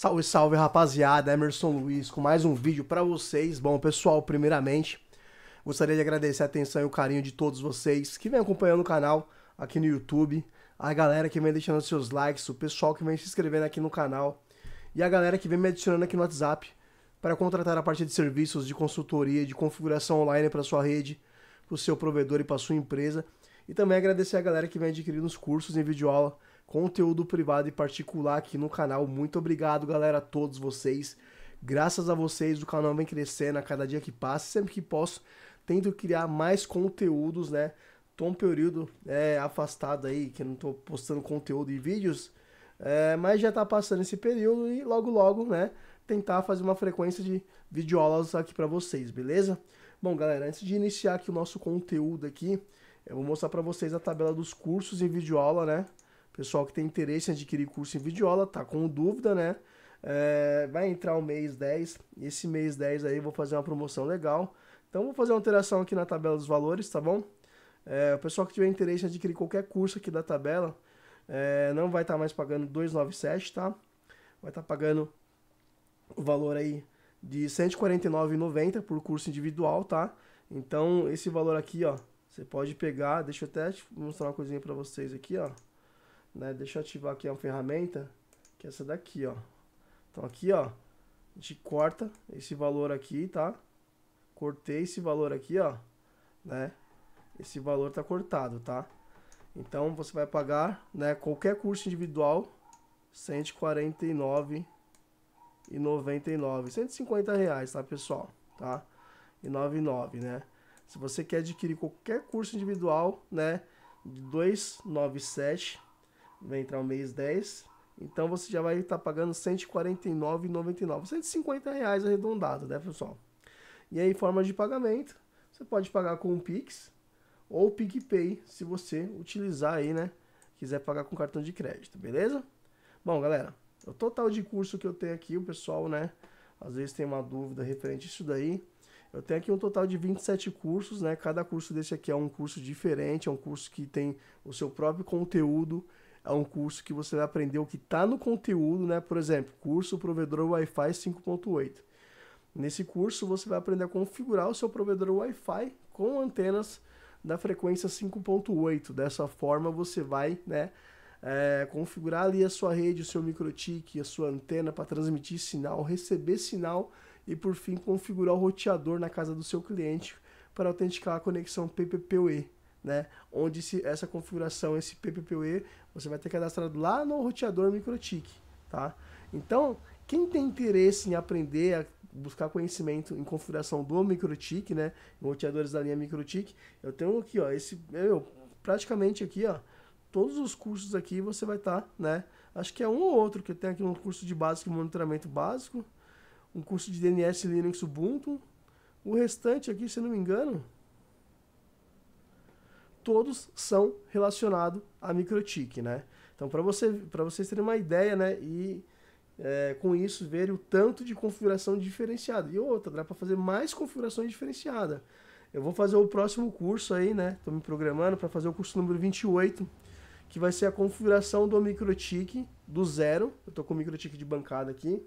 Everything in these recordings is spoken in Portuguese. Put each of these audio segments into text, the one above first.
Salve, salve, rapaziada. Emerson Luiz com mais um vídeo para vocês. Bom, pessoal, primeiramente, gostaria de agradecer a atenção e o carinho de todos vocês que vem acompanhando o canal aqui no YouTube, a galera que vem deixando seus likes, o pessoal que vem se inscrevendo aqui no canal e a galera que vem me adicionando aqui no WhatsApp para contratar a parte de serviços de consultoria, de configuração online para sua rede, para o seu provedor e para sua empresa. E também agradecer a galera que vem adquirindo os cursos em videoaula conteúdo privado e particular aqui no canal. Muito obrigado, galera, a todos vocês. Graças a vocês, o canal vem crescendo a cada dia que passa. Sempre que posso, tento criar mais conteúdos, né? Tô um período é, afastado aí, que não tô postando conteúdo e vídeos. É, mas já tá passando esse período e logo, logo, né? Tentar fazer uma frequência de videoaulas aqui para vocês, beleza? Bom, galera, antes de iniciar aqui o nosso conteúdo aqui, eu vou mostrar para vocês a tabela dos cursos em videoaula, né? Pessoal que tem interesse em adquirir curso em videoaula, tá com dúvida, né? É, vai entrar o mês 10. Esse mês 10 aí eu vou fazer uma promoção legal. Então vou fazer uma alteração aqui na tabela dos valores, tá bom? É, o pessoal que tiver interesse em adquirir qualquer curso aqui da tabela, é, não vai estar tá mais pagando 297, tá? Vai estar tá pagando o valor aí de 149,90 por curso individual, tá? Então esse valor aqui, ó, você pode pegar, deixa eu até mostrar uma coisinha para vocês aqui, ó. Né? Deixa eu ativar aqui uma ferramenta, que é essa daqui, ó. Então aqui, ó, a gente corta esse valor aqui, tá? Cortei esse valor aqui, ó, né? Esse valor tá cortado, tá? Então você vai pagar, né, qualquer curso individual, R$ 149,99. 150 reais, tá, pessoal? Tá? E 99, né? Se você quer adquirir qualquer curso individual, né, 297 vai entrar o mês 10, então você já vai estar tá pagando R$ 149,99, R$ 150 reais arredondado, né, pessoal? E aí, forma de pagamento, você pode pagar com o Pix ou o PicPay, se você utilizar aí, né? Quiser pagar com cartão de crédito, beleza? Bom, galera, o total de curso que eu tenho aqui, o pessoal, né? Às vezes tem uma dúvida referente a isso daí. Eu tenho aqui um total de 27 cursos, né? Cada curso desse aqui é um curso diferente, é um curso que tem o seu próprio conteúdo, é um curso que você vai aprender o que está no conteúdo, né? Por exemplo, curso provedor Wi-Fi 5.8. Nesse curso você vai aprender a configurar o seu provedor Wi-Fi com antenas da frequência 5.8. Dessa forma você vai, né? É, configurar ali a sua rede, o seu microtique, a sua antena para transmitir sinal, receber sinal e por fim configurar o roteador na casa do seu cliente para autenticar a conexão PPPoE né? Onde se, essa configuração, esse PPPoE, você vai ter cadastrado lá no roteador MikroTik, tá? Então, quem tem interesse em aprender a buscar conhecimento em configuração do MikroTik, né? Roteadores da linha MikroTik, eu tenho aqui, ó, esse, eu, praticamente aqui, ó, todos os cursos aqui você vai estar, tá, né? Acho que é um ou outro que eu tenho aqui um curso de básico, monitoramento básico, um curso de DNS Linux Ubuntu. O restante aqui, se não me engano, todos são relacionados a microtik, né? Então, para você, vocês terem uma ideia, né? E é, com isso, ver o tanto de configuração diferenciada. E outra, dá para fazer mais configurações diferenciadas. Eu vou fazer o próximo curso aí, né? Estou me programando para fazer o curso número 28, que vai ser a configuração do microtik do zero. Eu estou com o microtik de bancada aqui.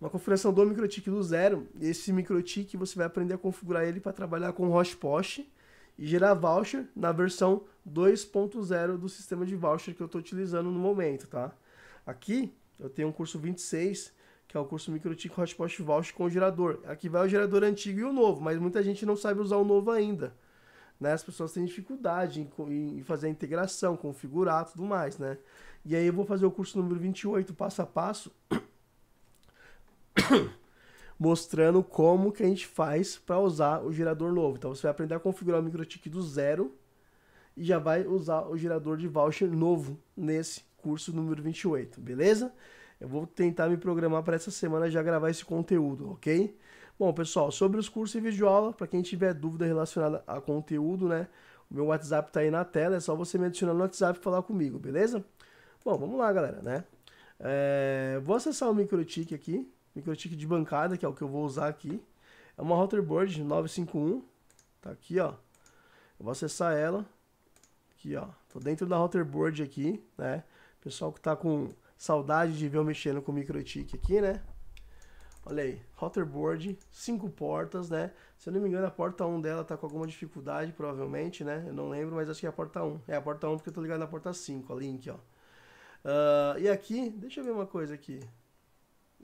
Uma configuração do microtik do zero. Esse microtik você vai aprender a configurar ele para trabalhar com host post e gerar voucher na versão 2.0 do sistema de voucher que eu estou utilizando no momento, tá? Aqui eu tenho um curso 26, que é o curso Microtik Hotspot Voucher com gerador. Aqui vai o gerador antigo e o novo, mas muita gente não sabe usar o novo ainda. Né? As pessoas têm dificuldade em, em fazer a integração, configurar tudo mais, né? E aí eu vou fazer o curso número 28, passo a passo mostrando como que a gente faz para usar o gerador novo. Então você vai aprender a configurar o microtik do zero e já vai usar o gerador de voucher novo nesse curso número 28, beleza? Eu vou tentar me programar para essa semana já gravar esse conteúdo, ok? Bom, pessoal, sobre os cursos e videoaula, para quem tiver dúvida relacionada a conteúdo, né? O meu WhatsApp tá aí na tela, é só você me adicionar no WhatsApp e falar comigo, beleza? Bom, vamos lá, galera, né? É, vou acessar o MicroTik aqui, microtik de bancada, que é o que eu vou usar aqui. É uma routerboard 951, tá aqui, ó. Eu vou acessar ela, aqui, ó. Tô dentro da routerboard aqui, né? Pessoal que tá com saudade de ver eu mexendo com microtik aqui, né? Olha aí, routerboard, cinco portas, né? Se eu não me engano, a porta 1 dela tá com alguma dificuldade, provavelmente, né? Eu não lembro, mas acho que é a porta 1. É a porta 1 porque eu tô ligado na porta 5, a link, ó. Uh, e aqui, deixa eu ver uma coisa aqui.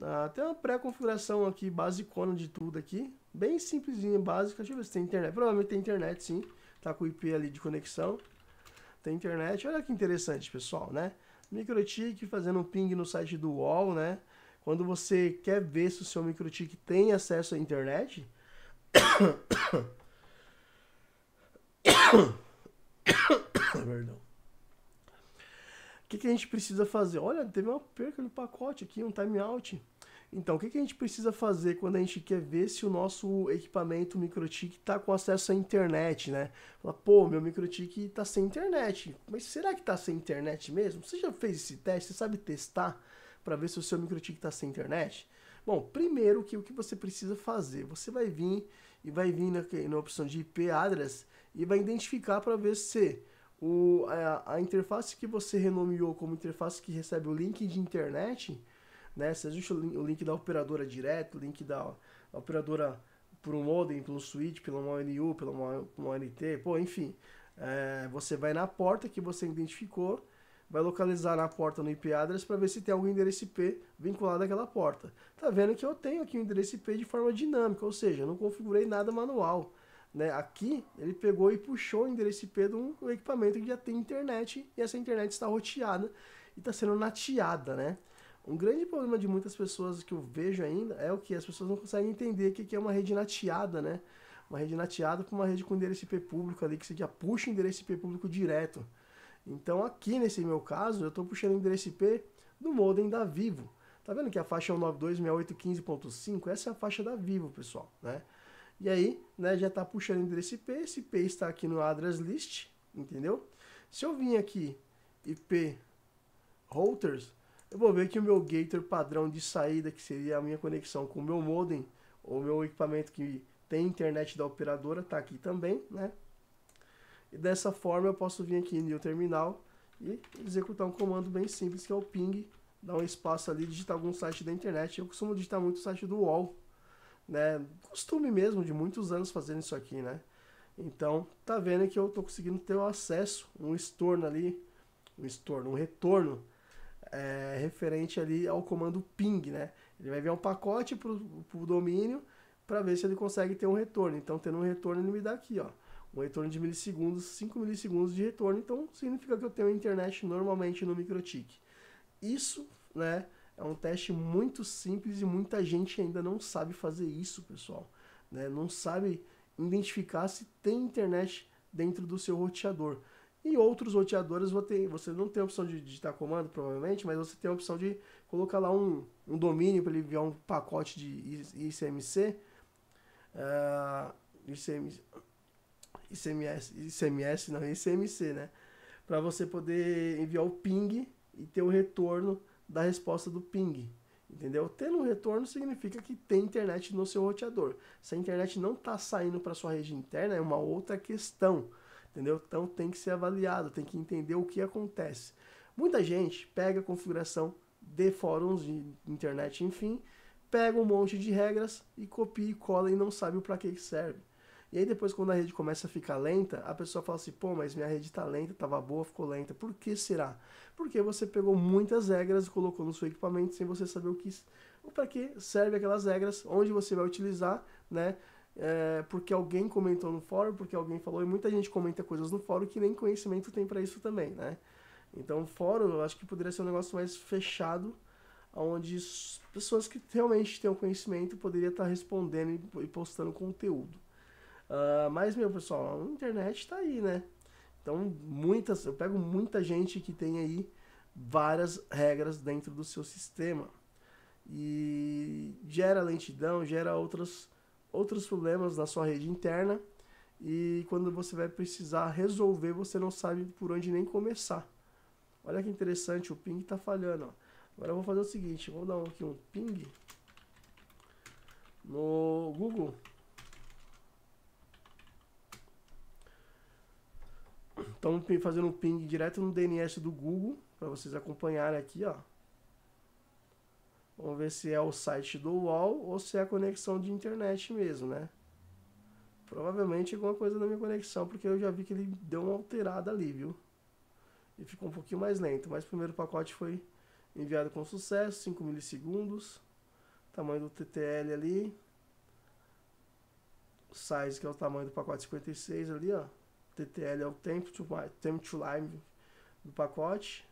Ah, tem uma pré-configuração aqui, basicona de tudo aqui. Bem simplesinha, básica. Deixa eu ver se tem internet. Provavelmente tem internet, sim. Tá com o IP ali de conexão. Tem internet. Olha que interessante, pessoal, né? MicroTik fazendo um ping no site do UOL, né? Quando você quer ver se o seu MicroTik tem acesso à internet... Perdão que, que a gente precisa fazer? Olha, teve uma perca no pacote aqui, um timeout. Então, o que, que a gente precisa fazer quando a gente quer ver se o nosso equipamento microtik está com acesso à internet, né? Fala, pô, meu microtik está sem internet. Mas será que está sem internet mesmo? Você já fez esse teste? Você sabe testar para ver se o seu microtik está sem internet? Bom, primeiro que o que você precisa fazer? Você vai vir e vai vir na, na opção de IP address e vai identificar para ver se o, a, é, a, interface que você renomeou como interface que recebe o link de internet, né, seja o link, da operadora direto, o link da, da operadora por um modem, pelo switch, pela uma ONU, pela uma, uma pô, enfim, é, você vai na porta que você identificou, vai localizar na porta no IP address para ver se tem algum endereço IP vinculado àquela porta. Tá vendo que eu tenho aqui o um endereço IP de forma dinâmica, ou seja, eu não configurei nada manual. Né? Aqui, ele pegou e puxou o endereço IP de um equipamento que já tem internet e essa internet está roteada e está sendo nateada, né? Um grande problema de muitas pessoas que eu vejo ainda é o que as pessoas não conseguem entender o que é uma rede nateada, né? Uma rede nateada com uma rede com endereço IP público ali, que você já puxa o endereço IP público direto. Então aqui, nesse meu caso, eu estou puxando o endereço IP do modem da Vivo. Tá vendo que a faixa é 192.168.15.5? Essa é a faixa da Vivo, pessoal, né? E aí, né, já está puxando o endereço IP, esse IP está aqui no address list, entendeu? Se eu vim aqui, IP routers, eu vou ver que o meu gator padrão de saída, que seria a minha conexão com o meu modem, ou meu equipamento que tem internet da operadora, está aqui também, né? E dessa forma eu posso vir aqui no terminal e executar um comando bem simples, que é o ping, dar um espaço ali, digitar algum site da internet. Eu costumo digitar muito o site do UOL, né? Costume mesmo de muitos anos fazendo isso aqui, né? Então, tá vendo que eu tô conseguindo ter o acesso, um estorno ali, um estorno, um retorno é, referente ali ao comando ping, né? Ele vai enviar um pacote pro, pro domínio para ver se ele consegue ter um retorno. Então, tendo um retorno, ele me dá aqui, ó. Um retorno de milissegundos, 5 milissegundos de retorno. Então, significa que eu tenho internet normalmente no MicroTik. Isso, né? É um teste muito simples e muita gente ainda não sabe fazer isso, pessoal. Né? Não sabe identificar se tem internet dentro do seu roteador. E outros roteadores você não tem a opção de digitar comando, provavelmente, mas você tem a opção de colocar lá um, um domínio para ele enviar um pacote de ICMC, uh, ah, ICMC, ICMS, ICMS, não, ICMC, né? Para você poder enviar o ping e ter o retorno da resposta do ping. Entendeu? Ter um retorno significa que tem internet no seu roteador. Se a internet não está saindo para sua rede interna, é uma outra questão. Entendeu? Então tem que ser avaliado, tem que entender o que acontece. Muita gente pega a configuração de fóruns de internet, enfim, pega um monte de regras e copia e cola e não sabe para que serve. E aí depois quando a rede começa a ficar lenta, a pessoa fala assim, pô, mas minha rede tá lenta, tava boa, ficou lenta. Por que será? Porque você pegou muitas regras e colocou no seu equipamento sem você saber o que para que serve aquelas regras, onde você vai utilizar, né? É, porque alguém comentou no fórum, porque alguém falou, e muita gente comenta coisas no fórum que nem conhecimento tem para isso também, né? Então, fórum, eu acho que poderia ser um negócio mais fechado, onde pessoas que realmente o conhecimento poderiam estar tá respondendo e postando conteúdo. Uh, mas, meu, pessoal, a internet tá aí, né? Então, muitas, eu pego muita gente que tem aí várias regras dentro do seu sistema. E gera lentidão, gera outros, outros problemas na sua rede interna. E quando você vai precisar resolver, você não sabe por onde nem começar. Olha que interessante, o ping tá falhando. Ó. Agora eu vou fazer o seguinte, vou dar aqui um ping no Google Estamos fazendo um ping direto no DNS do Google, para vocês acompanharem aqui, ó. Vamos ver se é o site do UOL ou se é a conexão de internet mesmo, né? Provavelmente alguma coisa na minha conexão, porque eu já vi que ele deu uma alterada ali, viu? E ficou um pouquinho mais lento, mas o primeiro pacote foi enviado com sucesso, 5 milissegundos. Tamanho do TTL ali. Size, que é o tamanho do pacote 56 ali, ó. TTL é o tempo to, tempo to do pacote.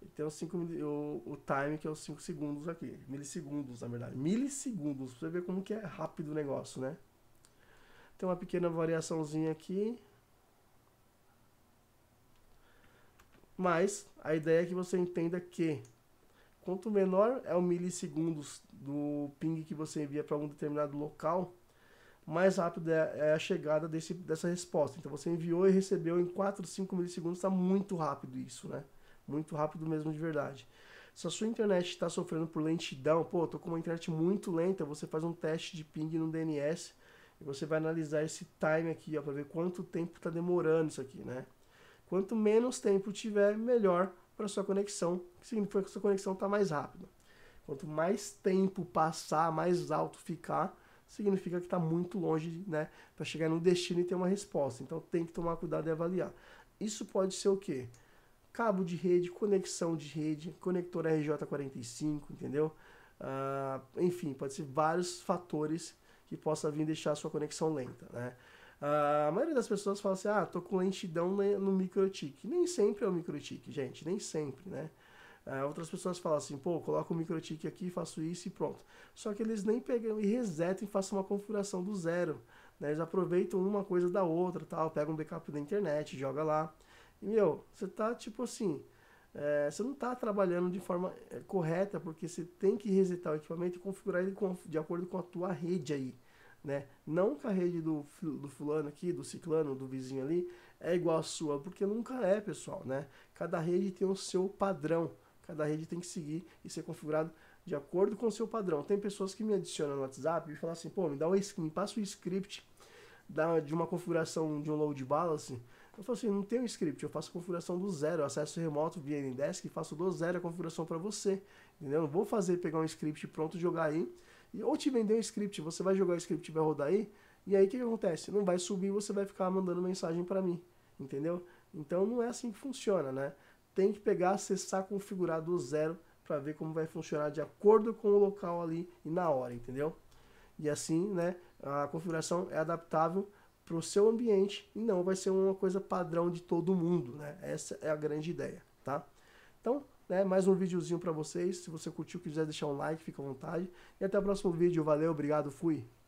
E tem os cinco, o, o time, que é os 5 segundos aqui. Milissegundos, na verdade. Milissegundos, pra você ver como que é rápido o negócio, né? Tem uma pequena variaçãozinha aqui. Mas a ideia é que você entenda que quanto menor é o milissegundos do ping que você envia para um determinado local, mais rápido é a chegada desse, dessa resposta. Então você enviou e recebeu em 4, 5 milissegundos, está muito rápido isso, né? Muito rápido mesmo de verdade. Se a sua internet está sofrendo por lentidão, pô, tô com uma internet muito lenta, você faz um teste de ping no DNS e você vai analisar esse time aqui, ó, para ver quanto tempo está demorando isso aqui, né? Quanto menos tempo tiver, melhor para sua conexão, que significa que sua conexão está mais rápida. Quanto mais tempo passar, mais alto ficar, significa que está muito longe né, para chegar no destino e ter uma resposta. Então tem que tomar cuidado e avaliar. Isso pode ser o quê? Cabo de rede, conexão de rede, conector RJ45, entendeu? Ah, enfim, pode ser vários fatores que possa vir deixar a sua conexão lenta, né? Ah, a maioria das pessoas fala assim, ah, tô com lentidão né, no microtique. Nem sempre é o microtique, gente, nem sempre, né? É, outras pessoas falam assim, pô, coloca o um microtik aqui, faço isso e pronto. Só que eles nem pegam e resetam e façam uma configuração do zero. Né? Eles aproveitam uma coisa da outra, tal, pega um backup da internet, joga lá. E, meu, você tá tipo assim, é, você não está trabalhando de forma é, correta, porque você tem que resetar o equipamento e configurar ele com, de acordo com a tua rede aí. Né? Não com a rede do, do fulano aqui, do ciclano, do vizinho ali, é igual à sua, porque nunca é, pessoal. Né? Cada rede tem o seu padrão. Cada rede tem que seguir e ser configurado de acordo com o seu padrão. Tem pessoas que me adicionam no WhatsApp e falam assim, pô, me, dá um, me passa o script da, de uma configuração de um load balance. Eu falo assim, não tem um script, eu faço a configuração do zero, acesso remoto via Ndesk e faço do zero a configuração para você. Entendeu? Não vou fazer pegar um script pronto jogar aí. E, ou te vender um script, você vai jogar o script vai rodar aí, e aí o que, que acontece? Não vai subir, você vai ficar mandando mensagem para mim, entendeu? Então não é assim que funciona, né? tem que pegar, acessar, configurar do zero para ver como vai funcionar de acordo com o local ali e na hora, entendeu? E assim, né, a configuração é adaptável para o seu ambiente e não vai ser uma coisa padrão de todo mundo, né? Essa é a grande ideia, tá? Então, né, mais um videozinho para vocês. Se você curtiu, quiser deixar um like, fica à vontade. E até o próximo vídeo. Valeu, obrigado, fui!